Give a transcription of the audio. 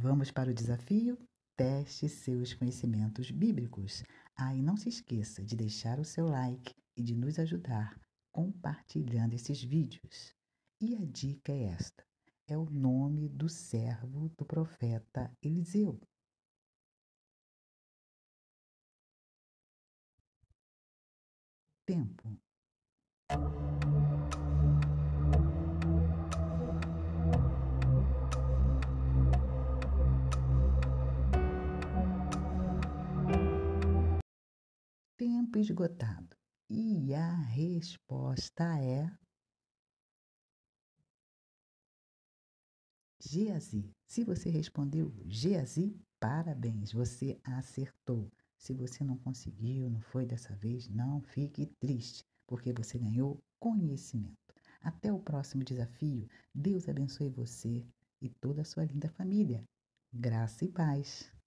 Vamos para o desafio? Teste seus conhecimentos bíblicos. Ah, e não se esqueça de deixar o seu like e de nos ajudar compartilhando esses vídeos. E a dica é esta: é o nome do servo do profeta Eliseu. Tempo Tempo esgotado. E a resposta é. Geazi. Se você respondeu Geazi, parabéns, você acertou. Se você não conseguiu, não foi dessa vez, não fique triste, porque você ganhou conhecimento. Até o próximo desafio. Deus abençoe você e toda a sua linda família. Graça e paz.